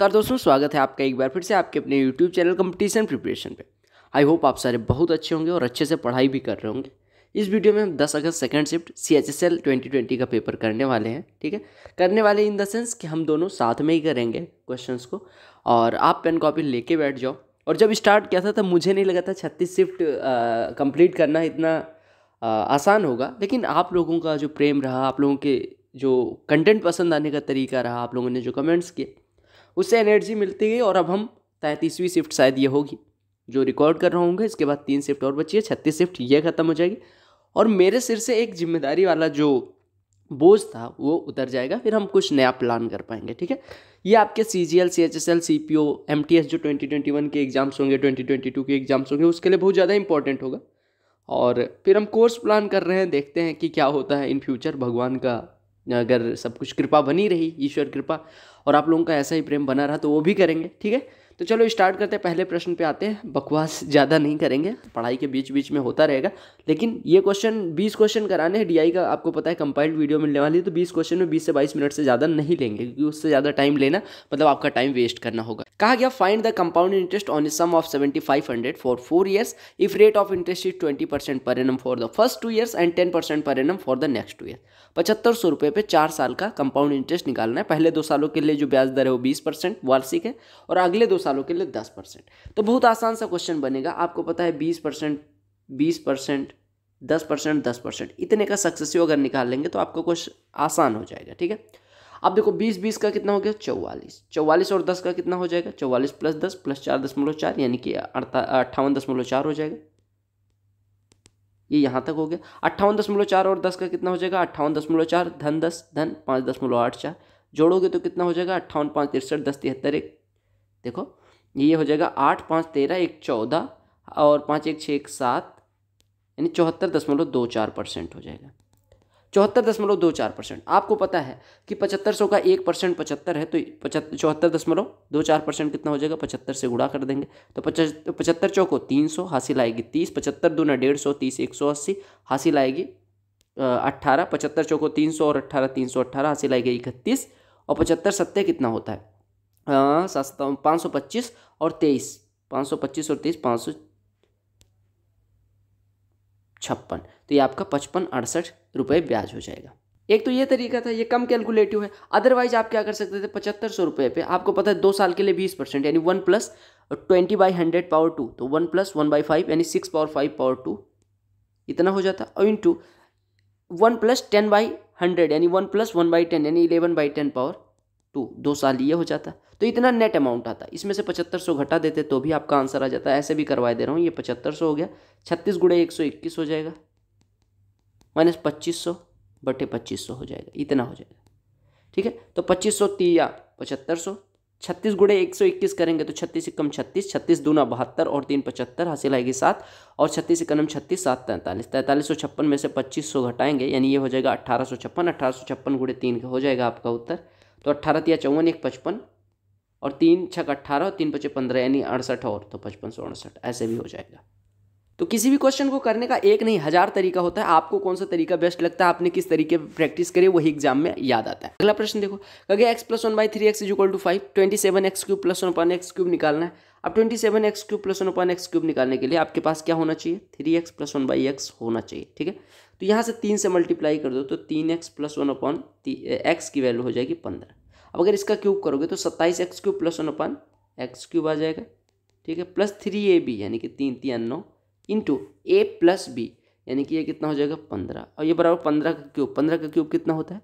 नमस्कार दोस्तों स्वागत है आपका एक बार फिर से आपके अपने यूट्यूब चैनल कंपटीशन प्रिपरेशन पे आई होप आप सारे बहुत अच्छे होंगे और अच्छे से पढ़ाई भी कर रहे होंगे इस वीडियो में हम 10 अगस्त second shift C H S L twenty twenty का पेपर करने वाले हैं ठीक है करने वाले इन द सेंस कि हम दोनों साथ में ही करेंगे क्वेश्चन को और आप पेन कॉपी लेके बैठ जाओ और जब स्टार्ट किया था तब मुझे नहीं लगा था छत्तीस शिफ्ट कंप्लीट करना इतना आ, आसान होगा लेकिन आप लोगों का जो प्रेम रहा आप लोगों के जो कंटेंट पसंद आने का तरीका रहा आप लोगों ने जो कमेंट्स किए उससे एनर्जी मिलती गई और अब हम तैंतीसवीं शिफ्ट शायद ये होगी जो रिकॉर्ड कर रहा हूँ इसके बाद तीन शिफ्ट और बची है छत्तीस शिफ्ट ये ख़त्म हो जाएगी और मेरे सिर से एक जिम्मेदारी वाला जो बोझ था वो उतर जाएगा फिर हम कुछ नया प्लान कर पाएंगे ठीक है ये आपके C G L C H S L C P O M T S जो ट्वेंटी ट्वेंटी वन के एग्जाम्स होंगे ट्वेंटी ट्वेंटी टू के एग्जाम्स होंगे उसके लिए बहुत ज़्यादा इंपॉर्टेंट होगा और फिर हम कोर्स प्लान कर रहे हैं देखते हैं कि क्या होता है इन फ्यूचर भगवान का अगर सब कुछ कृपा बनी रही ईश्वर कृपा और आप लोगों का ऐसा ही प्रेम बना रहा तो वो भी करेंगे ठीक है तो चलो स्टार्ट करते हैं पहले प्रश्न पे आते हैं बकवास ज़्यादा नहीं करेंगे पढ़ाई के बीच बीच में होता रहेगा लेकिन ये क्वेश्चन बीस क्वेश्चन कराने हैं डीआई का आपको पता है कंपाइल्ड वीडियो मिलने वाली है तो बीस क्वेश्चन में बीस से बाईस मिनट से ज़्यादा नहीं लेंगे क्योंकि उससे ज़्यादा टाइम लेना मतलब आपका टाइम वेस्ट करना होगा कहा गया find the compound interest on sum of seventy five hundred for four years if rate of interest is twenty percent per annum for the first two years and ten percent per annum for the next two year पचहत्तर सौ रुपये पे चार साल का compound interest निकालना है पहले दो सालों के लिए जो ब्याज दर है वो बीस परसेंट वार्षिक है और अगले दो साल सालों के लिए दस परसेंट तो बहुत आसान सा क्वेश्चन बनेगा आपको पता है बीस परसेंट बीस परसेंट दस परसेंट दस परसेंट इतने का सक्सेसिव अगर निकाल लेंगे तो आपका क्वेश्चन आसान हो जाएगा ठीक है अब देखो बीस बीस का कितना हो गया चौवालीस चौवालीस और दस का कितना हो जाएगा चौवालीस प्लस दस प्लस चार दशमलव चार यानी कि अट्ठावन दशमलव चार हो जाएगा ये यहाँ तक हो गया अट्ठावन दशमलव चार और दस का कितना हो जाएगा अट्ठावन दशमलव चार धन दस धन पाँच दशमलव आठ चार जोड़ोगे तो कितना हो जाएगा अट्ठावन पाँच तिरसठ दस तिहत्तर एक देखो ये हो जाएगा आठ पाँच तेरह एक चौदह और पाँच एक छः एक सात यानी चौहत्तर दशमलव दो चार परसेंट हो जाएगा चौहत्तर दशमलव दो चार परसेंट आपको पता है कि पचहत्तर सौ का एक परसेंट पचहत्तर है तो पचहत्तर चौहत्तर दशमलव दो चार परसेंट कितना हो जाएगा पचहत्तर से गुड़ा कर देंगे तो पचहत्तर पचहत्तर चौको तीन सौ हासिल आएगी तीस पचहत्तर दो ना डेढ़ सौ तीस एक सौ अस्सी हासिल आएगी अट्ठारह पचहत्तर चौको तीन सौ और अट्ठारह तीन सौ अट्ठारह हासिल आएगी इकतीस और पचहत्तर सत्य कितना होता है हाँ, पाँच सौ पच्चीस और तेईस पाँच सौ पच्चीस और तेईस पाँच सौ छप्पन तो ये आपका पचपन अड़सठ रुपये ब्याज हो जाएगा एक तो ये तरीका था ये कम कैलकुलेटिव है अदरवाइज आप क्या कर सकते थे पचहत्तर सौ रुपये पे आपको पता है दो साल के लिए बीस परसेंट यानी one plus twenty by hundred power two तो one plus one by five यानी six power five power two इतना हो जाता और into one plus ten by hundred यानी one plus one by ten यानी eleven by ten power two दो साल ये हो जाता तो इतना नेट अमाउंट आता है इसमें से पचहत्तर सौ घटा देते तो भी आपका आंसर आ जाता है ऐसे भी करवा दे रहा हूँ ये पचहत्तर सौ हो गया छत्तीस गुड़े एक सौ इक्कीस हो जाएगा माइनस पच्चीस सौ बटे पच्चीस सौ हो जाएगा इतना हो जाएगा ठीक है तो पच्चीस सौ तीया पचहत्तर सौ छत्तीस गुड़े एक सौ इक्कीस करेंगे तो छत्तीस इक्कम छत्तीस छत्तीस दूना बहत्तर और तीन पचहत्तर हासिल आएगी सात और छत्तीस इक्नम छत्तीस सात तैंतालीस तैंतालीस सौ छप्पन में से पच्चीस सौ घटाएंगे यानी ये हो जाएगा अट्ठारह सौ छप्पन अट्ठारह सौ छप्पन गुड़े तीन का हो जाएगा आपका उत्तर तो अट्ठारह या चौवन एक पचपन और तीन छक अट्ठारह और तीन पचे पंद्रह यानी अड़सठ और तो पचपन सौ अड़सठ ऐसे भी हो जाएगा तो किसी भी क्वेश्चन को करने का एक नहीं हज़ार तरीका होता है आपको कौन सा तरीका बेस्ट लगता है आपने किस तरीके पर प्रैक्टिस करी वही एग्जाम में याद आता है अगला प्रश्न देखो कहे x plus one by three x is equal to five twenty seven x cube plus one अपन एक्स क्यूब निकालना है अब twenty seven x cube plus one अपन एक्स क्यूब निकालने के लिए आपके पास क्या होना चाहिए three x plus one by x होना चाहिए ठीक है तो यहाँ से तीन से मल्टीप्लाई कर दो तो तीन एक्स प्लस वन अपन एक्स की वैल्यू हो जाएगी पंद्रह अब अगर इसका क्यूब करोगे तो सत्ताईस एक्स क्यूब प्लस वन अपन एक्स क्यूब आ जाएगा ठीक है प्लस थ्री ए बी यानी कि तीन तीन नौ इंटू ए प्लस बी यानी कि ये कितना हो जाएगा पंद्रह और ये बराबर पंद्रह का क्यूब पंद्रह का क्यूब कितना होता है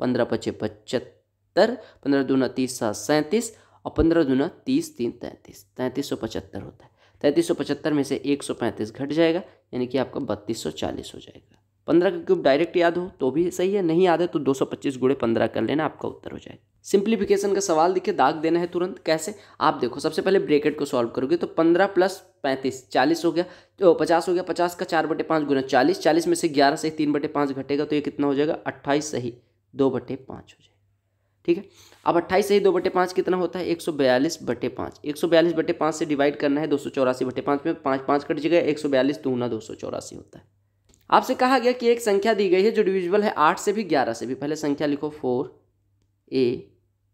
पंद्रह पचे पचहत्तर पंद्रह दूना तीस सात सैंतीस और पंद्रह दूना तीस तीन तैंतीस तैंतीस सौ पचहत्तर होता है तैंतीस सौ पचहत्तर में से एक सौ पैंतीस घट जाएगा यानी कि आपका बत्तीस सौ चालीस हो जाएगा पंद्रह का क्यूब डायरेक्ट याद हो तो भी सही है नहीं याद है तो दो सौ पच्चीस गुड़े पंद्रह कर लेना आपका उत्तर हो जाए सिंप्लीफिकेशन का सवाल देखिए दाग देना है तुरंत कैसे आप देखो सबसे पहले ब्रेकेट को सॉल्व करोगे तो पंद्रह प्लस पैंतीस चालीस हो गया तो पचास हो गया पचास का चार बटे पाँच गुना चालीस चालीस में से ग्यारह से तीन बटे पाँच घटेगा तो ये कितना हो जाएगा अट्ठाईस सही दो बटे पाँच हो जाएगा ठीक है अब अट्ठाईस सही दो बटे पाँच कितना होता है एक सौ बयालीस बटे पाँच एक सौ बयालीस बटे पाँच से डिवाइड करना है दो सौ चौरासी बटे पाँच में पाँच पाँच कट जाएगा एक सौ बयालीस दूना दो सौ चौरासी होता है आपसे कहा गया कि एक संख्या दी गई है जो डिविजिबल है आठ से भी ग्यारह से भी पहले संख्या लिखो four a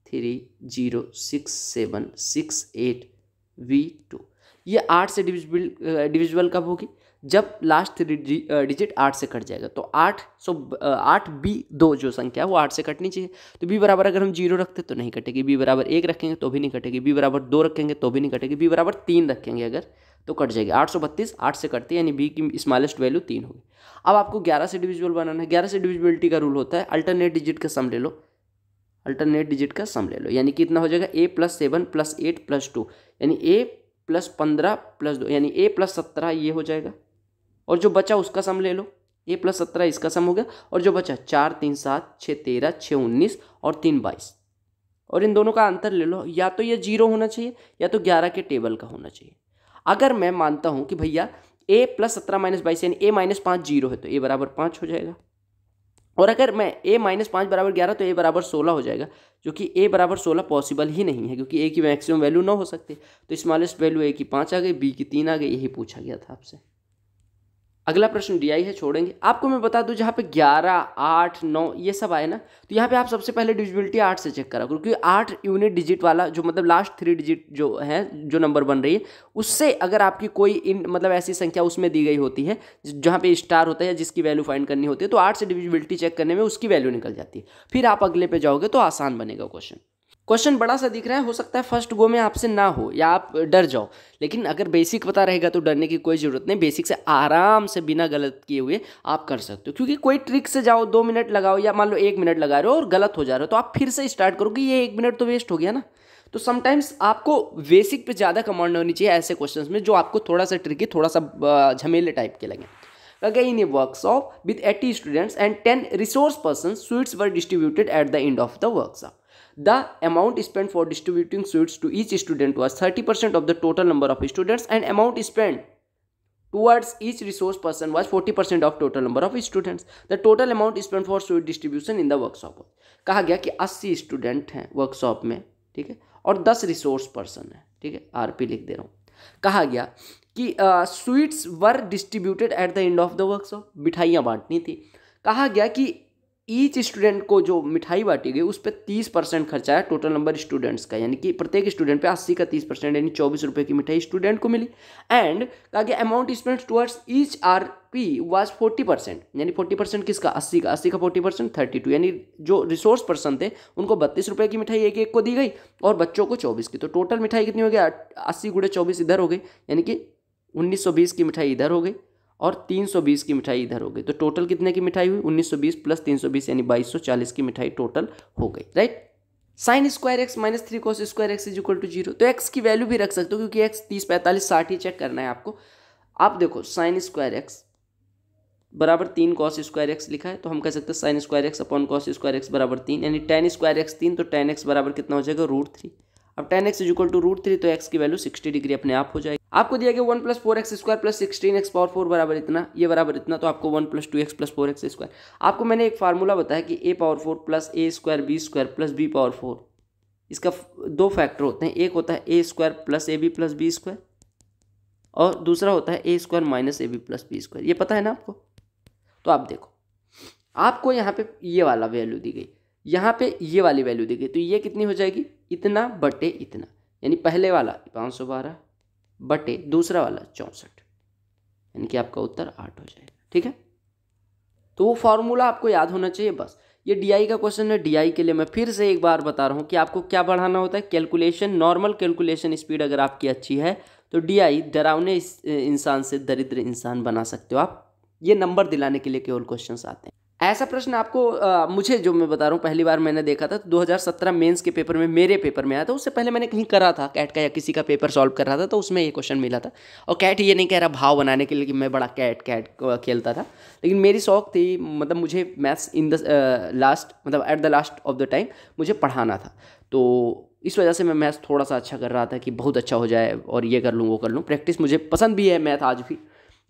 three zero six seven six eight v two ये आठ से डिविजिबल डिविजिबल कब होगी जब लास्ट थ्री डिजिट आठ से कट जाएगा तो आठ सौ आठ बी दो जो संख्या है वो आठ से कटनी चाहिए तो बी बराबर अगर हम जीरो रखते तो नहीं कटेगी बी बराबर एक रखेंगे तो भी नहीं कटेगी बी बराबर दो रखेंगे तो भी नहीं कटेगी बी बराबर तीन रखेंगे अगर तो कट जाएगी आठ सौ बत्तीस आठ से कटती है यानी बी की स्मॉलेस्ट वैल्यू तीन होगी अब आपको ग्यारह से डिविजिबल बनाना है ग्यारह से डिविजिबिलिटी का रूल होता है अल्टरनेट डिजिट का सम ले लो अल्टरनेट डिजिट का सम ले लो यानी कि इतना हो जाएगा a plus seven plus eight plus two यानी ए प्लस पंद्रह प्लस दो यानी ए प्लस सत्रह ये हो जाएगा और जो बचा उसका सम ले लो ए प्लस सत्रह इसका सम हो गया और जो बचा चार तीन सात छः तेरह छः उन्नीस और तीन बाईस और इन दोनों का अंतर ले लो या तो ये जीरो होना चाहिए या तो ग्यारह के टेबल का होना चाहिए अगर मैं मानता हूँ कि भैया ए प्लस सत्रह माइनस बाईस यानी ए माइनस पाँच जीरो है तो ए बराबर पाँच हो जाएगा और अगर मैं ए माइनस पाँच बराबर ग्यारह तो ए बराबर सोलह हो जाएगा जो कि ए बराबर सोलह पॉसिबल ही नहीं है क्योंकि ए की मैक्सिमम वैल्यू ना हो सकती तो स्मॉलेस्ट वैल्यू ए की पाँच आ गई बी की तीन आ गई यही पूछा गया था आपसे अगला प्रश्न डी आई है छोड़ेंगे आपको मैं बता दूं जहाँ पे 11, 8, 9 ये सब आए ना तो यहाँ पे आप सबसे पहले डिविजिबिलिटी आठ से चेक करा करो क्योंकि आठ यूनिट डिजिट वाला जो मतलब लास्ट थ्री डिजिट जो है जो नंबर बन रही है उससे अगर आपकी कोई इन मतलब ऐसी संख्या उसमें दी गई होती है जहाँ पे स्टार होता है जिसकी वैल्यू फाइंड करनी होती है तो आठ से डिविजिबिलिटी चेक करने में उसकी वैल्यू निकल जाती है फिर आप अगले पे जाओगे तो आसान बनेगा क्वेश्चन क्वेश्चन बड़ा सा दिख रहा है हो सकता है फर्स्ट गो में आपसे ना हो या आप डर जाओ लेकिन अगर बेसिक पता रहेगा तो डरने की कोई ज़रूरत नहीं बेसिक से आराम से बिना गलत किए हुए आप कर सकते हो क्योंकि कोई ट्रिक से जाओ दो मिनट लगाओ या मान लो एक मिनट लगा रहे हो और गलत हो जा रहे हो तो आप फिर से स्टार्ट करोगे ये एक मिनट तो वेस्ट हो गया ना तो समटाइम्स आपको बेसिक पे ज़्यादा कमांड होनी चाहिए ऐसे क्वेश्चन में जो आपको थोड़ा सा ट्रिकी थोड़ा सा झमेले टाइप के लगें अगेन ये workshop with eighty students and ten resource person sweets were distributed at the end of the workshop the amount spend for distributing sweets to each student was thirty percent of the total number of students and amount spend towards each resource person was forty percent of total number of students the total amount spend for sweet distribution in the workshop कहा गया कि अस्सी student हैं workshop में ठीक है और दस रिसोर्स पर्सन है ठीक है आर पी लिख दे रहा हूँ कहा गया कि sweets were distributed at the end of the workshop मिठाइयाँ बांटनी थी कहा गया कि ईच स्टूडेंट को जो मिठाई बांटी गई उस पर तीस परसेंट खर्चा है टोटल नंबर स्टूडेंट्स का यानी कि प्रत्येक स्टूडेंट पे अस्सी का तीस परसेंट यानी चौबीस रुपये की मिठाई स्टूडेंट को मिली एंड कहा गया amount spend towards each R P was forty percent यानी फोर्टी परसेंट किसका अस्सी का अस्सी का फोर्टी परसेंट थर्टी टू यानी जो रिसोर्स पर्सन थे उनको बत्तीस रुपये की मिठाई एक एक को दी गई और बच्चों को चौबीस की तो टोटल मिठाई कितनी हो गई अस्सी गुड़े चौबीस इधर हो गई यानी कि उन्नीस सौ बीस की मिठाई इधर हो गई और 320 की मिठाई इधर हो गई तो टोटल कितने की मिठाई हुई 1920 प्लस 320 यानी 2240 की मिठाई टोटल हो गई right sine square x minus three cos square x is equal to zero तो एक्स की वैल्यू भी रख सकते हो क्योंकि एक्स तीस पैंतालीस साठ ही चेक करना है आपको आप देखो साइन स्क्वायर एक्स बराबर तीन कॉस स्क्वायर एक्स लिखा है तो हम कह सकते हैं sine square x upon cos square x बराबर तीन यानी टेन स्क्वायर एक्स तीन तो टेन एक्स बराबर कितना हो जाएगा रूट थ्री अब tan x equal to root three तो एक्स की वैल्यू सिक्सटी डिग्री अपने आप हो जाएगी आपको दिया गया one plus four x square plus sixteen x power four बराबर इतना ये बराबर इतना तो आपको one plus two x plus four x square आपको मैंने एक फार्मूला बताया कि a power four plus A square b square plus b power four इसका दो फैक्टर होते हैं एक होता है a square plus a b plus b square और दूसरा होता है a square minus a b plus b square ये पता है ना आपको तो आप देखो आपको यहाँ पे ये वाला वैल्यू दी गई यहाँ पे ये वाली वैल्यू देखिए तो ये कितनी हो जाएगी इतना बटे इतना यानी पहले वाला पाँच सौ बारह बटे दूसरा वाला चौंसठ यानी कि आपका उत्तर आठ हो जाएगा ठीक है तो वो फार्मूला आपको याद होना चाहिए बस ये डीआई का क्वेश्चन है डीआई के लिए मैं फिर से एक बार बता रहा हूँ कि आपको क्या बढ़ाना होता है कैलकुलेशन नॉर्मल कैलकुलेशन स्पीड अगर आपकी अच्छी है तो डीआई डरावने इंसान से दरिद्र इंसान बना सकते हो आप ये नंबर दिलाने के लिए केवल क्वेश्चन आते हैं ऐसा प्रश्न आपको आ, मुझे जो मैं बता रहा हूँ पहली बार मैंने देखा था तो 2017 मेंस के पेपर में मेरे पेपर में आया था उससे पहले मैंने कहीं करा था कैट का या किसी का पेपर सॉल्व कर रहा था तो उसमें ये क्वेश्चन मिला था और कैट ये नहीं कह रहा भाव बनाने के लिए कि मैं बड़ा कैट कैट खेलता था लेकिन मेरी शौक थी मतलब मुझे मैथ्स इन द लास्ट मतलब at the last of the time मुझे पढ़ाना था तो इस वजह से मैं मैथ्स थोड़ा सा अच्छा कर रहा था कि बहुत अच्छा हो जाए और ये कर लूँ वो कर लूँ प्रैक्टिस मुझे पसंद भी है मैथ आज भी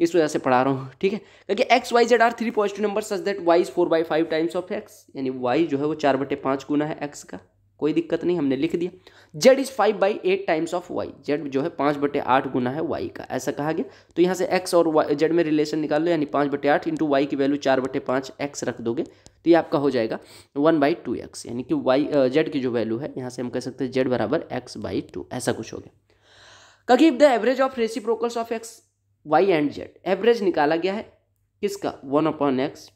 इस वजह से पढ़ा रहा हूँ ठीक है क्योंकि x y z are three positive number such that y four by five times of x यानी वाई जो है वो चार बटे पाँच गुना है एक्स का कोई दिक्कत नहीं हमने लिख दिया z is five by eight times of y z जो है पाँच बटे आठ गुना है वाई का ऐसा कहा गया तो यहाँ से एक्स और वाई जेड में रिलेशन निकाल लो यानी पाँच बटे आठ इंटू वाई की वैल्यू चार बटे पाँच एक्स रख दोगे तो ये आपका हो जाएगा वन बाई टू एक्स यानी कि वाई जेड की जो वैल्यू है यहाँ से हम कह सकते हैं जेड बराबर एक्स बाई टू ऐसा कुछ हो गया कभी if the average of reciprocals of x y and z average निकाला गया है किसका one upon x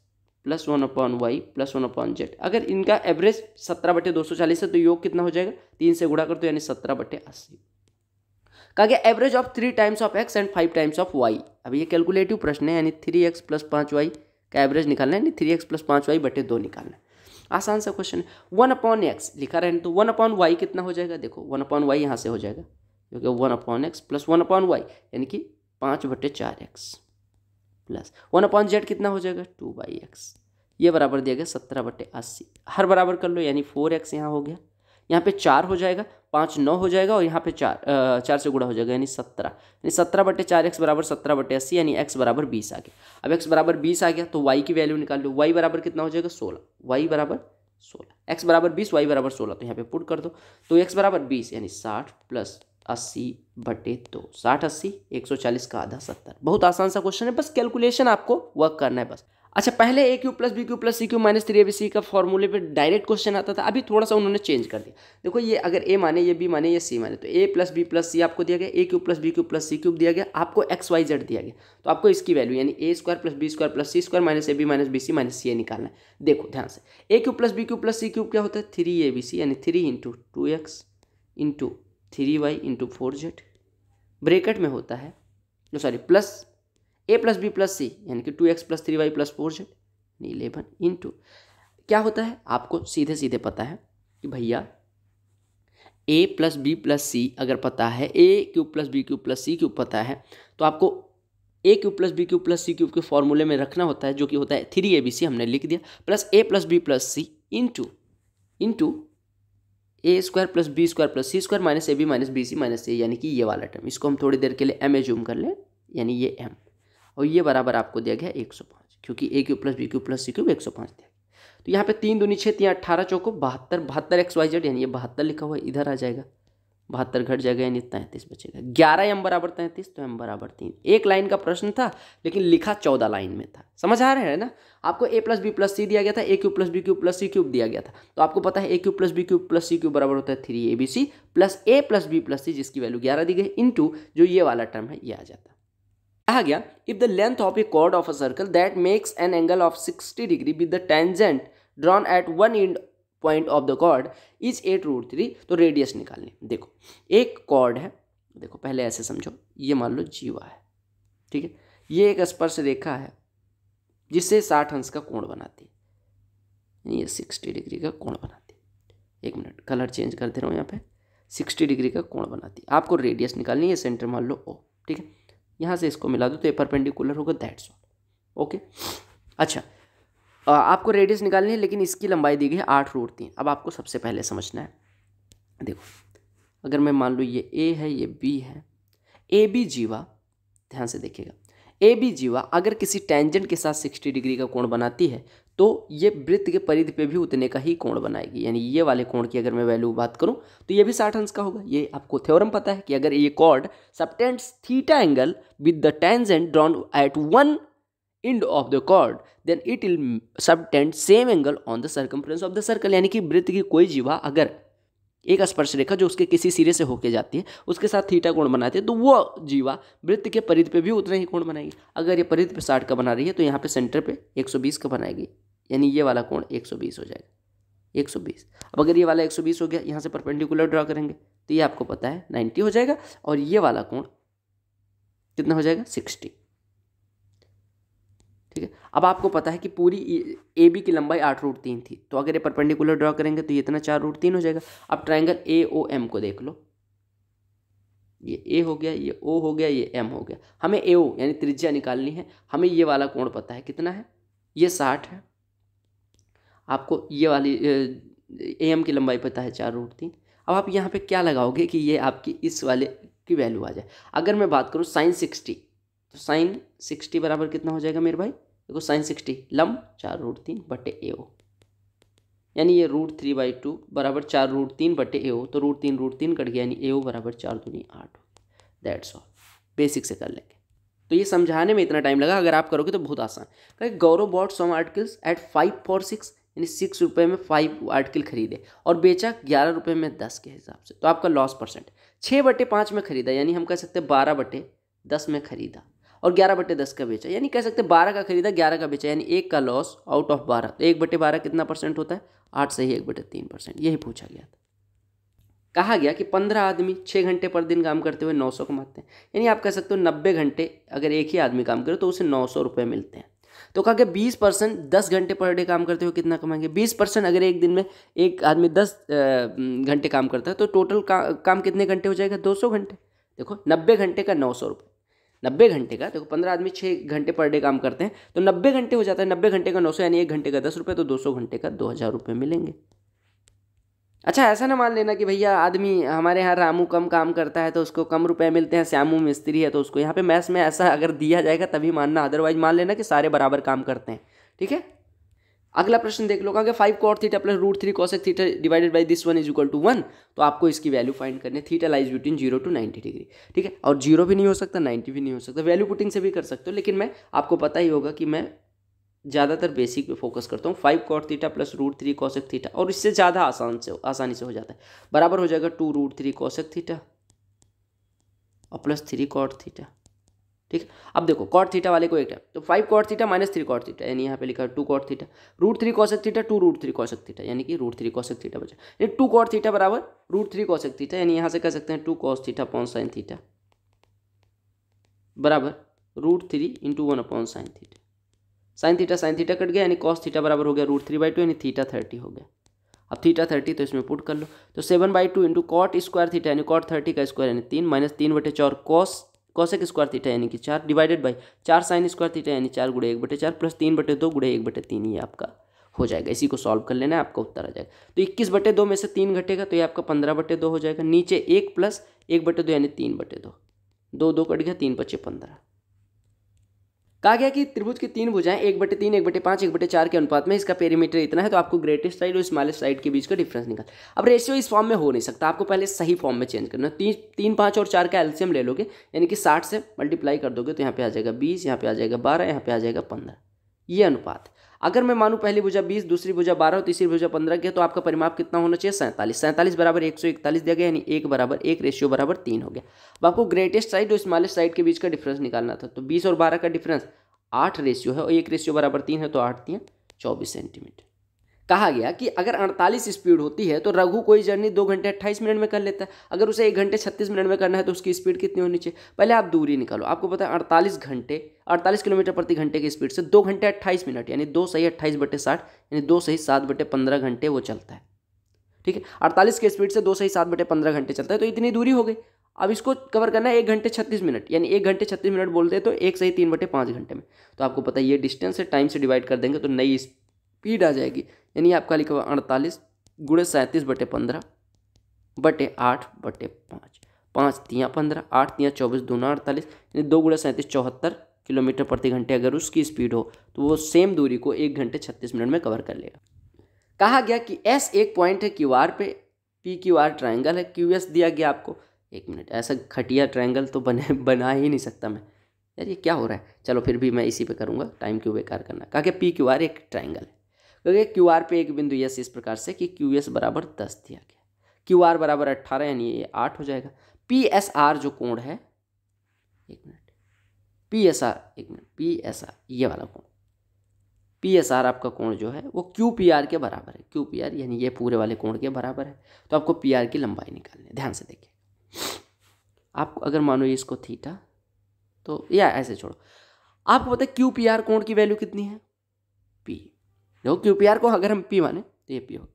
plus one upon y plus one upon z अगर इनका एवरेज सत्रह बटे दो सौ चालीस है तो योग कितना हो जाएगा तीन से गुणा कर दो तो यानी सत्रह बटे अस्सी कहा गया average of three times of x and five times of y अब ये कैलकुलेटिव प्रश्न है यानी थ्री एक्स प्लस पाँच वाई का एवरेज निकालना है यानी थ्री एक्स प्लस पाँच वाई बटे दो निकालना है आसान सा क्वेश्चन है वन अपॉन एक्स लिखा रहे तो वन अपॉन वाई कितना हो जाएगा देखो वन अपॉन वाई यहाँ से हो जाएगा क्योंकि one upon x plus one upon y यानी कि पाँच बटे चार x plus one upon z कितना हो जाएगा टू बाई एक्स ये बराबर दिया गया सत्रह बटे अस्सी हर बराबर कर लो यानी फोर एक्स यहाँ हो गया यहाँ पे चार हो जाएगा पाँच नौ हो जाएगा और यहाँ पे चार आ, चार से गुड़ा हो जाएगा यानी सत्रह यानी सत्रह बटे चार एक्स बराबर सत्रह बटे अस्सी यानी एक्स बराबर बीस आ गया अब एक्स बराबर बीस आ गया तो वाई की वैल्यू निकाल लो वाई बराबर कितना हो जाएगा सोलह वाई बराबर सोलह एक्स बराबर बीस वाई बराबर सोलह तो यहाँ पे पुट कर दो तो एक्स बराबर बीस यानी साठ प्लस अस्सी बटे दो तो, साठ अस्सी एक सौ चालीस का आधा सत्तर बहुत आसान सा क्वेश्चन है बस कैलकुलेशन आपको वर्क करना है बस अच्छा पहले a cube plus b cube plus c cube minus three a b c का फॉर्मूले पे डायरेक्ट क्वेश्चन आता था अभी थोड़ा सा उन्होंने चेंज कर दिया देखो ये अगर ए माने ये बी माने ये सी माने तो a plus b plus c आपको दिया गया a cube plus b cube plus c cube दिया गया आपको एक्स वाई जेड दिया गया तो आपको इसकी वैल्यू यानी a square plus b square plus c square minus a b minus b c minus c a निकालना है देखो ध्यान से a cube plus b cube plus c cube क्या होता है थ्री ए बी सी यानी three into two x into three y into four z bracket में होता है sorry plus a plus b plus c यानी कि two x plus three Y plus four z eleven into क्या होता है आपको सीधे सीधे पता है कि भैया a plus b plus c अगर पता है a cube plus b cube plus c cube पता है तो आपको a cube plus b cube plus c cube के फॉर्मूले में रखना होता है जो कि होता है थ्री ए बी सी हमने लिख दिया plus a plus b plus c into into a square plus b square plus c square minus a b minus b c minus a यानी कि ये वाला टर्म इसको हम थोड़ी देर के लिए एम ए जूम कर लें यानी ये एम और ये बराबर आपको दिया गया एक सौ पाँच क्योंकि a cube plus b cube plus c cube एक सौ पाँच दिया तो यहाँ पे तीन दूनी छः तीन अट्ठारह चौको बहत्तर बहत्तर एक्स वाई जेड यानी ये बहत्तर लिखा हुआ है इधर आ जाएगा बहत्तर घट जाएगा यानी तैंतीस बचेगा ग्यारह एम बराबर तैंतीस तो एम बराबर तीन एक लाइन का प्रश्न था लेकिन लिखा चौदह लाइन में था समझ आ रहे हैं ना आपको a plus b plus c दिया गया था a cube plus b cube plus c cube दिया गया था तो आपको पता है a cube plus b cube plus c cube बराबर होता है three a b c plus a plus b plus c जिसकी वैल्यू ग्यारह दी गई इंटू जो ये वाला टर्म है ये आ जाता कहा गया if the length of a chord of a circle that makes an angle of sixty degree with the tangent drawn at one end point of the chord is eight root three तो radius निकालनी देखो एक cord है देखो पहले ऐसे समझो ये मान लो जीवा है ठीक है ये एक स्पर्श रेखा है जिससे साठ अंश का कोण बनाती है ये सिक्सटी डिग्री का कोण बनाती है एक मिनट कलर चेंज कर दे रहा हूँ यहाँ पे सिक्सटी डिग्री का कोण बनाती है आपको रेडियस निकालनी है सेंटर मान लो ओ ठीक है यहाँ से इसको मिला दो तो ये परपेंडिकुलर होगा दैट्स ऑल ओके अच्छा आपको रेडियस निकालनी है लेकिन इसकी लंबाई दी गई है आठ रूट तीन अब आपको सबसे पहले समझना है देखो अगर मैं मान लूँ ये ए है ये बी है ए बी जीवा ध्यान से देखिएगा ए बी जीवा अगर किसी टेंजेंट के साथ सिक्सटी डिग्री का कोण बनाती है तो ये वृत्त के परिधि पे भी उतने का ही कोण बनाएगी यानी ये वाले कोण की अगर मैं वैल्यू बात करूं तो ये भी साठ अंश का होगा ये आपको थ्योरम पता है कि अगर ये chord subtends theta angle with the tangent drawn at one end of the chord then it will subtend same angle on the circumference of the circle यानी कि वृत्त की कोई जीवा अगर एक स्पर्श रेखा जो उसके किसी सिरे से होके जाती है उसके साथ थीटा कोण बनाती है तो वो जीवा वृत्त के परिध पे भी उतना ही कोण बनाएगी अगर ये परिध पे साठ का बना रही है तो यहाँ पे सेंटर पे 120 का बनाएगी यानी ये वाला कोण 120 हो जाएगा 120 अब अगर ये वाला 120 हो गया यहाँ से परपेंडिकुलर ड्रा करेंगे तो ये आपको पता है नाइन्टी हो जाएगा और ये वाला कोण कितना हो जाएगा सिक्सटी अब आपको पता है कि पूरी ए बी की लंबाई आठ रूट तीन थी तो अगर ये परपेंडिकुलर ड्रॉ करेंगे तो ये इतना चार रूट तीन हो जाएगा अब ट्राइंगल ए ओ एम को देख लो ये ए हो गया ये ओ हो गया ये एम हो गया हमें ए ओ यानी त्रिज्या निकालनी है हमें ये वाला कोण पता है कितना है ये साठ है आपको ये वाली ए एम की लंबाई पता है चार रूट तीन अब आप यहाँ पे क्या लगाओगे कि ये आपकी इस वाले की वैल्यू आ जाए अगर मैं बात करूँ साइन सिक्सटी तो साइन सिक्सटी बराबर कितना हो जाएगा मेरे भाई देखो साइन सिक्सटी लम चार रूट तीन बटे ए ओ यानी ये रूट थ्री बाई टू बराबर चार रूट तीन बटे ए ओ तो रूट तीन रूट तीन कट गया यानी ए ओ बराबर चार दूनी आठ दैट्स ऑल बेसिक से कर लेंगे तो ये समझाने में इतना टाइम लगा अगर आप करोगे तो बहुत आसान कहीं Gaurav bought some articles at five four six यानी सिक्स रुपये में फाइव आर्टिकल खरीदे और बेचा ग्यारह रुपये में दस के हिसाब से तो आपका लॉस परसेंट छः बटे पाँच में खरीदा यानी हम कह सकते हैं बारह बटे दस में खरीदा और ग्यारह बटे दस का बेचा यानी कह सकते हैं बारह का खरीदा ग्यारह का बेचा यानी एक का लॉस आउट ऑफ बारह तो एक बटे बारह कितना परसेंट होता है आठ से ही एक बटे तीन परसेंट यही पूछा गया था कहा गया कि पंद्रह आदमी छः घंटे पर दिन काम करते हुए नौ सौ कमाते हैं यानी आप कह सकते हो नब्बे घंटे अगर एक ही आदमी काम करे तो उसे नौ सौ रुपये मिलते हैं तो कहा गया बीस परसेंट दस घंटे पर डे काम करते हुए कितना कमाएंगे बीस परसेंट अगर एक दिन में एक आदमी दस घंटे काम करता है तो टोटल का, काम कितने घंटे हो जाएगा दो सौ घंटे देखो नब्बे घंटे का नौ सौ रुपये नब्बे घंटे का देखो पंद्रह आदमी छः घंटे पर डे काम करते हैं तो नब्बे घंटे हो जाता है नब्बे घंटे का नौ सौ यानी एक घंटे का दस रुपये तो दो सौ घंटे का दो हज़ार रुपये मिलेंगे अच्छा ऐसा ना मान लेना कि भैया आदमी हमारे यहाँ रामू कम काम करता है तो उसको कम रुपए मिलते हैं श्यामू मिस्त्री है तो उसको यहाँ पे मैथ्स में ऐसा अगर दिया जाएगा तभी मानना अदरवाइज मान लेना कि सारे बराबर काम करते हैं ठीक है अगला प्रश्न देख लो कि five cot theta plus root three cosec theta divided by this one is equal to one तो आपको इसकी वैल्यू फाइंड करनी है theta lies between zero to ninety degree ठीक है और जीरो भी नहीं हो सकता नाइन्टी भी नहीं हो सकता वैल्यू पुटिंग से भी कर सकते हो लेकिन मैं आपको पता ही होगा कि मैं ज़्यादातर बेसिक पे फोकस करता हूँ five cot theta plus root three cosec theta और इससे ज़्यादा आसान से आसानी से हो जाता है बराबर हो जाएगा two root three cosec theta और प्लस थ्री कॉट थीटा ठीक है अब देखो कॉट थीटा वाले को एक टाइम तो five cot theta minus three cot theta यानी यहाँ पे लिखा है two cot theta root three cosec theta two root three cosec theta यानी कि रूट थ्री कौशक थीटा बचा यानी टू कॉट थीटा बराबर रूट थ्री कौशक थीटा यानी यहाँ से कह सकते हैं two cos theta upon sine theta बराबर root three into one upon sine theta sine theta sine theta cut गया यानी कॉस थीटा बराबर हो गया रूट थ्री बाई टू यानी थीटा थर्टी हो गया अब थीटा थर्टी तो इसमें पुट कर लो तो seven by two into cot square theta यानी कॉट थर्टी का स्क्वायर यानी तीन माइनस तीन बटे चौर कॉस कौशक स्क्वायर थीटा यानी कि चार डिवाइडेड बाई चार साइन स्क्वायर थीटा यानी चार गुड़े एक बटे चार प्लस तीन बटे दो गुड़े एक बटे तीन ये आपका हो जाएगा इसी को सॉल्व कर लेना है आपका उत्तर आ जाएगा तो इक्कीस बटे दो में से तीन घटेगा तो ये आपका पंद्रह बटे दो हो जाएगा नीचे एक प्लस एक बटे दो यानी तीन बटे दो दो दो कट गया तीन पच्चे पंद्रह कहा गया कि त्रिभुज की तीन भुजाएं एक बटे तीन एक बटे पाँच एक बटे चार के अनुपात में इसका पेरीमीटर इतना है तो आपको ग्रेटेस्ट साइड और स्मॉलेस्ट साइड के बीच का डिफरेंस निकाल अब रेशियो इस फॉर्म में हो नहीं सकता आपको पहले सही फॉर्म में चेंज करना तीन तीन पाँच और चार का एल्सियम ले लोगे यानी कि साठ से मल्टीप्लाई कर दोगे तो यहाँ पे आ जाएगा बीस यहाँ पे आ जाएगा बारह यहाँ पे आ जाएगा पंद्रह ये अनुपात अगर मैं मानूँ पहली भुजा बीस दूसरी भुजा बारह तीसरी भुजा पंद्रह की तो आपका परिमाप कितना होना चाहिए सैंतालीस सैंतालीस बराबर एक सौ इकतालीस दिया गया यानी एक बराबर एक रेशियो बराबर तीन हो गया अब आपको ग्रेटेस्ट साइड और स्मॉलेस्ट साइड के बीच का डिफरेंस निकालना था तो बीस और बारह का डिफरेंस आठ रेशियो है और एक रेशियो बराबर तीन है तो आठ तीन चौबीस सेंटीमीटर कहा गया कि अगर अड़तालीस स्पीड होती है तो रघु कोई जर्नी दो घंटे अट्ठाईस मिनट में कर लेता है अगर उसे एक घंटे छत्तीस मिनट में करना है तो उसकी स्पीड कितनी होनी चाहिए पहले आप दूरी निकालो आपको पता है अड़तालीस घंटे अड़तालीस किलोमीटर प्रति घंटे की स्पीड से दो घंटे अट्ठाईस मिनट यानी दो सही अट्ठाईस बटे साठ यानी दो सही सात बटे पंद्रह घंटे वो चलता है ठीक है अड़तालीस की स्पीड से दो सही सात बटे पंद्रह घंटे चलता है तो इतनी दूरी हो गई अब इसको कवर करना है एक घंटे छत्तीस मिनट यानी एक घंटे छत्तीस मिनट बोलते हैं तो एक सही तीन बटे पाँच घंटे में तो आपको पता है ये डिस्टेंस है टाइम से डिवाइड कर देंगे तो नई स्पीड आ जाएगी यानी आपका लिखा हुआ अड़तालीस गुड़े सैंतीस बटे पंद्रह बटे आठ बटे पाँच पाँच तियाँ पंद्रह आठ तियाँ चौबीस दूना अड़तालीस यानी दो गुड़े सैंतीस चौहत्तर किलोमीटर प्रति घंटे अगर उसकी स्पीड हो तो वो सेम दूरी को एक घंटे छत्तीस मिनट में कवर कर लेगा कहा गया कि एस एक पॉइंट है क्यू आर पे पी क्यू आर ट्राइंगल है क्यू एस दिया गया आपको एक मिनट ऐसा खटिया ट्राइंगल तो बने बना ही नहीं सकता मैं यार ये क्या हो रहा है चलो फिर भी मैं इसी पे करूँगा टाइम क्यों बेकार करना कहा कि पी क्यू आर एक ट्राइंगल है क्योंकि क्यू आर पे एक बिंदु यस इस प्रकार से कि क्यू एस बराबर दस दिया गया क्यू आर बराबर अट्ठारह यानी ये आठ हो जाएगा पी एस आर जो कोण है एक मिनट पी एस आर एक मिनट पी एस आर ये वाला कोण पी एस आर आपका कोण जो है वो क्यू पी आर के बराबर है क्यू पी आर यानी ये पूरे वाले कोण के बराबर है तो आपको पी आर की लंबाई निकालनी है ध्यान से देखिए आप अगर मानो ये इसको थीटा तो या ऐसे छोड़ो आपको पता है क्यू पी आर कोण की वैल्यू कितनी है पी देखो क्यू पी आर को अगर हम पी माने तो ये पी हो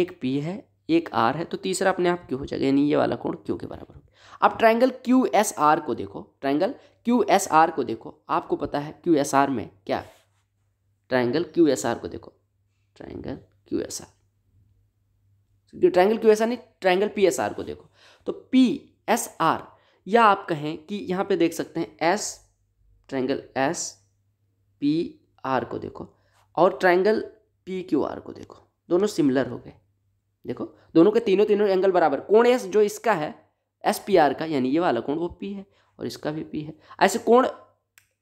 एक पी है एक आर है तो तीसरा अपने आप क्यों हो जाएगा यानी ये वाला कोण क्यू के बराबर हो अब ट्राइंगल क्यू एस आर को देखो ट्राइंगल क्यू एस आर को देखो आपको पता है क्यू एस आर में क्या ट्राइंगल क्यू एस आर को देखो triangle Q S R triangle Q S R नहीं ट्राइंगल पी एस आर को देखो तो पी एस आर या आप कहें कि यहाँ पे देख सकते हैं S triangle S P R को देखो और ट्राइंगल पी क्यू आर को देखो दोनों सिमिलर हो गए देखो दोनों के तीनों तीनों एंगल बराबर कोण एस जो इसका है एस पी आर का यानी ये वाला कोण वो पी है और इसका भी पी है ऐसे कोण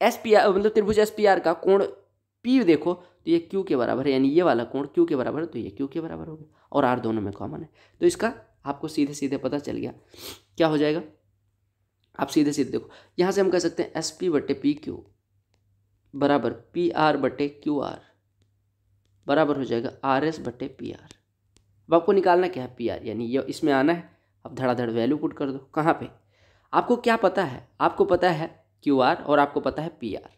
एस पी आर मतलब त्रिभुज एस पी आर का कोण पी देखो तो ये क्यू के बराबर है यानी ये वाला कोण क्यू के बराबर है तो ये क्यू के बराबर हो गया और आर दोनों में कॉमन है तो इसका आपको सीधे सीधे पता चल गया क्या हो जाएगा आप सीधे सीधे देखो यहाँ से हम कह सकते हैं एस पी बटे पी क्यू बराबर पी आर बटे क्यू आर बराबर हो जाएगा आर एस बटे पी आर अब आपको निकालना क्या है पी आर यानी ये इसमें आना है अब धड़ाधड़ वैल्यू पुट कर दो कहाँ पे आपको क्या पता है आपको पता है क्यू आर और आपको पता है पी आर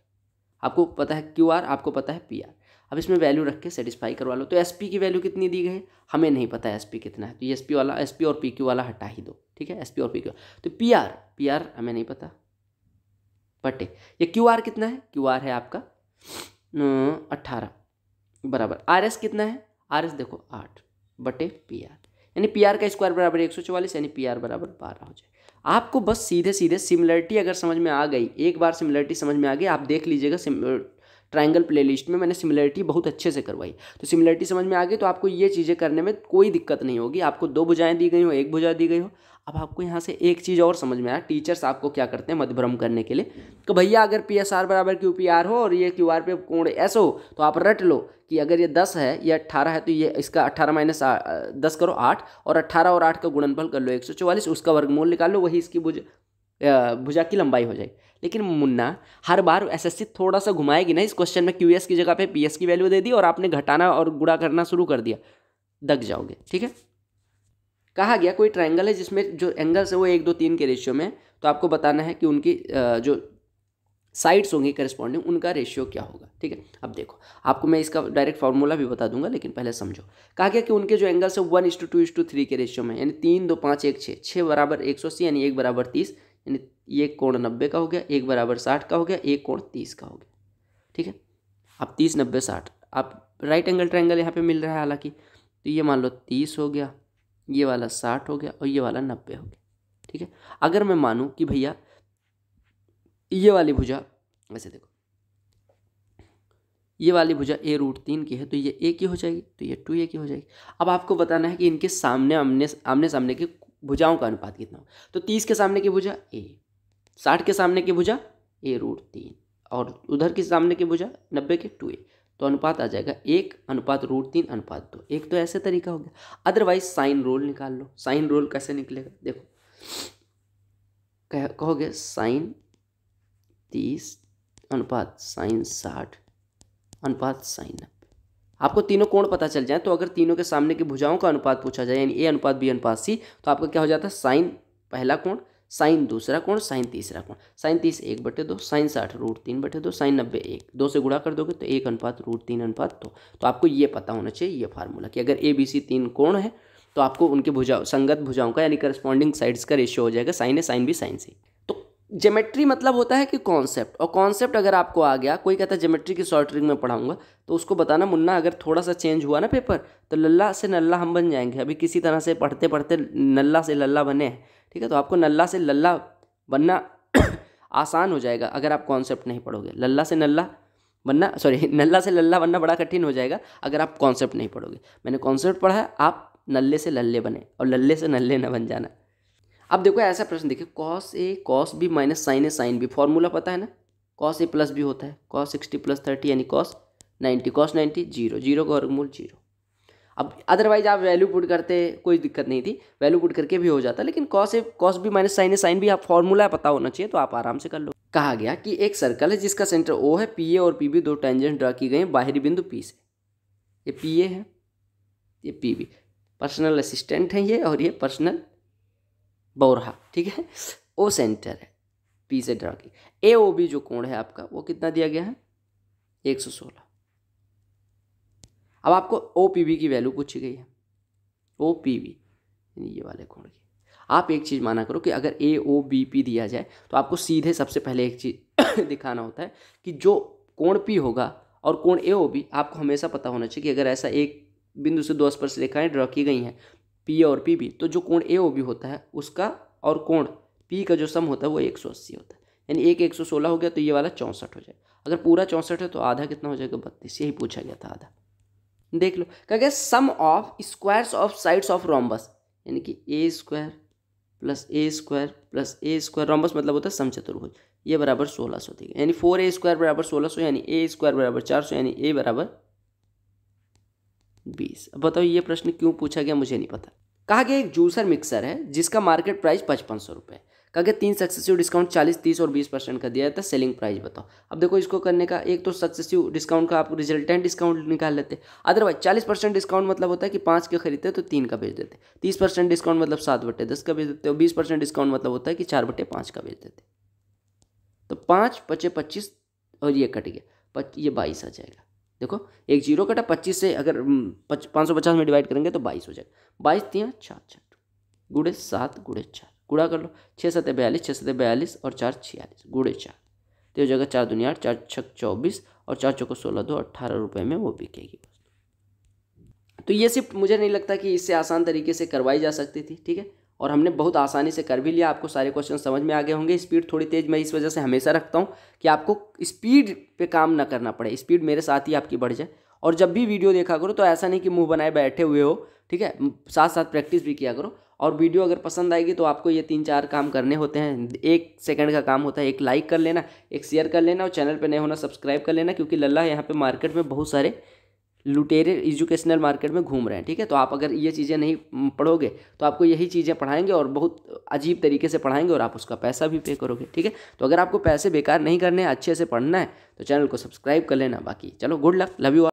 आपको पता है क्यू आर आपको पता है पी आर अब इसमें वैल्यू रख के सेटिस्फाई करवा लो तो एस पी की वैल्यू कितनी दी गई हमें नहीं पता एस पी कितना है तो एस पी वाला एस पी और पी क्यू वाला हटा ही दो ठीक है एस पी और पी क्यू तो पी आर पी आर हमें नहीं पता बटे ये क्यू आर कितना है क्यू आर है आपका अट्ठारह बराबर आर एस कितना है आर एस देखो आठ बटे पी आर यानी पी आर का स्क्वायर बराबर एक सौ चौवालीस यानी पी आर बराबर बारह हो जाए आपको बस सीधे सीधे सिमिलरिटी अगर समझ में आ गई एक बार सिमिलरिटी समझ में आ गई आप देख लीजिएगा ट्राइंगल प्लेलिस्ट में मैंने सिमिलरिटी बहुत अच्छे से करवाई तो सिमिलरिटी समझ में आ गई तो आपको ये चीज़ें करने में कोई दिक्कत नहीं होगी आपको दो भुजाएँ दी गई हो एक भुजा दी गई हो अब आपको यहाँ से एक चीज़ और समझ में आया टीचर्स आपको क्या करते हैं मध्यभ्रम करने के लिए तो भैया अगर पी एस आर बराबर क्यू पी आर हो और ये क्यू आर पे कोण एस हो तो आप रट लो कि अगर ये दस है ये अट्ठारह है तो ये इसका अट्ठारह माइनस दस करो आठ और अट्ठारह और आठ का गुणनफल कर लो एक सौ चौवालीस उसका वर्गमूल निकाल लो वही इसकी भुज भुजा की लंबाई हो जाए लेकिन मुन्ना हर बार एसएससी थोड़ा सा घुमाएगी ना इस क्वेश्चन में क्यूएस की जगह पे पीएस की वैल्यू दे दी और आपने घटाना और गुड़ा करना शुरू कर दिया दग जाओगे ठीक है कहा गया कोई ट्राइंगल है जिसमें जो एंगल्स है वो एक दो तीन के रेशियो में तो आपको बताना है कि उनकी जो साइड्स होंगी करस्पॉन्डिंग उनका रेशियो क्या होगा ठीक है अब देखो आपको मैं इसका डायरेक्ट फार्मूला भी बता दूंगा लेकिन पहले समझो कहा गया कि उनके जो एंगल्स है one is to two is to three के रेशियो में यानी तीन दो पाँच एक छः छः बराबर एक सौ अस्सी यानी एक बराबर तीस यानी एक कोण नब्बे का हो गया एक बराबर साठ का हो गया एक कोण तीस का हो गया ठीक है अब तीस नब्बे साठ आप राइट एंगल ट्राइंगल यहाँ पर मिल रहा है हालांकि तो ये मान लो तीस हो गया ये वाला साठ हो गया और ये वाला नब्बे हो गया ठीक है अगर मैं मानूँ कि भैया ये वाली भुजा वैसे देखो ये वाली भुजा ए रूट तीन की है तो ये ए की हो जाएगी तो ये टू ए की हो जाएगी अब आपको बताना है कि इनके सामने आमने आमने सामने की भुजाओं का अनुपात कितना हो तो तीस के सामने की भुजा ए साठ के सामने की भुजा ए रूट तीन और उधर के सामने की भुजा नब्बे के टू ए तो अनुपात आ जाएगा एक अनुपात रूट तीन अनुपात दो एक तो ऐसे तरीका हो गया अदरवाइज साइन रोल निकाल लो साइन रोल कैसे निकलेगा देखो कह कहोगे साइन तीस अनुपात साइन साठ अनुपात साइन नब्बे आपको तीनों कोण पता चल जाए तो अगर तीनों के सामने की भुजाओं का अनुपात पूछा जाए यानी ए अनुपात बी अनुपात सी तो आपका क्या हो जाता है साइन पहला कोण साइन दूसरा कोण साइन तीसरा कोण साइन तीस एक बटे दो साइन साठ रूट तीन बटे दो साइन नब्बे एक दो से गुड़ा कर दोगे तो एक अनुपात रूट तीन अनुपात दो तो आपको ये पता होना चाहिए ये फार्मूला कि अगर ए बी सी तीन कोण है तो आपको उनके भुजाओं संगत भुजाओं का यानी करस्पॉन्डिंग साइड्स का रेशियो हो जाएगा sine A sine B sine C geometry मतलब होता है कि कॉन्सेप्ट और कॉन्सेप्ट अगर आपको आ गया कोई कहता है जेमेट्री की शॉर्ट रिंग में पढ़ाऊंगा तो उसको बताना मुन्ना अगर थोड़ा सा चेंज हुआ ना पेपर तो लल्ला से नल्ला हम बन जाएंगे अभी किसी तरह से पढ़ते पढ़ते नल्ला से लल्ला बने हैं ठीक है तो आपको नल्ला से लल्ला बनना आसान हो जाएगा अगर आप कॉन्सेप्ट नहीं पढ़ोगे लल्ला से नल्ला बनना सॉरी नल्ला से लल्ला बनना बड़ा कठिन हो जाएगा अगर आप कॉन्सेप्ट नहीं पढ़ोगे मैंने कॉन्सेप्ट पढ़ा है आप नल्ले से लल्ले बने और लल्ले से नल्ले ना बन जाना अब देखो ऐसा प्रश्न देखिए cos A cos B minus sine A sine B formula पता है ना कॉस ए प्लस बी होता है कॉस सिक्सटी प्लस थर्टी यानी cos ninety cos ninety zero zero का वर्गमूल जीरो अब अदरवाइज आप वैल्यू पुट करते कोई दिक्कत नहीं थी वैल्यू पुट करके भी हो जाता लेकिन cos A cos B minus sine A sine B आप फॉर्मूला पता होना चाहिए तो आप आराम से कर लो कहा गया कि एक सर्कल है जिसका सेंटर ओ है पी ए और पी बी दो टेंजेंट ड्रा की गई बाहरी बिंदु पी से ये पी ए है ये पी बी पर्सनल असिस्टेंट है ये और ये पर्सनल बौरहा ठीक है ओ सेंटर है पी से ड्रा की ए ओ बी जो कोण है आपका वो कितना दिया गया है एक सौ सोलह अब आपको ओ पी बी की वैल्यू पूछी गई है ओ पी बी ये वाले कोण की आप एक चीज़ माना करो कि अगर ए ओ बी पी दिया जाए तो आपको सीधे सबसे पहले एक चीज़ दिखाना होता है कि जो कोण पी होगा और कोण ए ओ बी आपको हमेशा पता होना चाहिए कि अगर ऐसा एक बिंदु से दो स्पर्श रेखाएं ड्रॉ की गई हैं पी और पी बी तो जो कोण ए ओ बी होता है उसका और कोण पी का जो सम होता है वो एक सौ अस्सी होता है यानी एक एक सौ सोलह हो गया तो ये वाला चौंसठ हो जाएगा अगर पूरा चौंसठ है तो आधा कितना हो जाएगा बत्तीस यही पूछा गया था आधा देख लो क्या गया sum of squares of sides of rhombus यानी कि A square plus A square plus A square rhombus मतलब होता है समचतुर्भुज ये बराबर सोलह सौ ठीक यानी फोर ए स्क्वायर बराबर सोलह सौ यानी ए स्क्वायर बराबर चार सौ यानी ए बराबर बीस बताओ ये प्रश्न क्यों पूछा गया मुझे नहीं पता कहा गया एक जूसर मिक्सर है जिसका मार्केट प्राइस पचपन सौ रुपये कहा गया तीन सक्सेसिव डिस्काउंट चालीस तीस और बीस परसेंट का दिया जाता है सेलिंग प्राइस बताओ अब देखो इसको करने का एक तो सक्सेसिव डिस्काउंट का आप रिजल्टेंट डिस्काउंट निकाल लेते अदरवाइज चालीस परसेंट डिस्काउंट मतलब होता है कि पाँच के खरीदते तो तीन का भेज देते तीस परसेंट डिस्काउंट मतलब सात बटे दस का भेज देते और बीस परसेंट डिस्काउंट मतलब होता है कि चार बटे पाँच का भेज देते तो पाँच पचे पच्चीस और ये कट गया ये बाईस आ जाएगा देखो एक जीरो कटा पच्चीस से अगर पाँच सौ पचास में डिवाइड करेंगे तो बाईस हो जाएगा बाईस तीन चार चार गुड़े सात गुड़े चार गुड़ा कर लो छः सत बयालीस छः सत बयालीस और चार छियालीस गुड़े चार तो जगह चार दुनिया आठ चार छक चौबीस और चार चौको सोलह दो अट्ठारह रुपये में वो बिकेगी तो ये सिर्फ मुझे नहीं लगता कि इससे आसान तरीके से करवाई जा सकती थी ठीक है और हमने बहुत आसानी से कर भी लिया आपको सारे क्वेश्चन समझ में आ गए होंगे स्पीड थोड़ी तेज़ मैं इस वजह से हमेशा रखता हूँ कि आपको स्पीड पे काम ना करना पड़े स्पीड मेरे साथ ही आपकी बढ़ जाए और जब भी वीडियो देखा करो तो ऐसा नहीं कि मुंह बनाए बैठे हुए हो ठीक है साथ साथ प्रैक्टिस भी किया करो और वीडियो अगर पसंद आएगी तो आपको ये तीन चार काम करने होते हैं एक सेकंड का काम होता है एक लाइक कर लेना एक शेयर कर लेना और चैनल पर नहीं होना सब्सक्राइब कर लेना क्योंकि लल्ला यहाँ पर मार्केट में बहुत सारे लुटेरे एजुकेशनल मार्केट में घूम रहे हैं ठीक है तो आप अगर ये चीज़ें नहीं पढ़ोगे तो आपको यही चीज़ें पढ़ाएंगे और बहुत अजीब तरीके से पढ़ाएंगे और आप उसका पैसा भी पे करोगे ठीक है तो अगर आपको पैसे बेकार नहीं करने हैं अच्छे से पढ़ना है तो चैनल को सब्सक्राइब कर लेना बाकी चलो गुड लक लव यू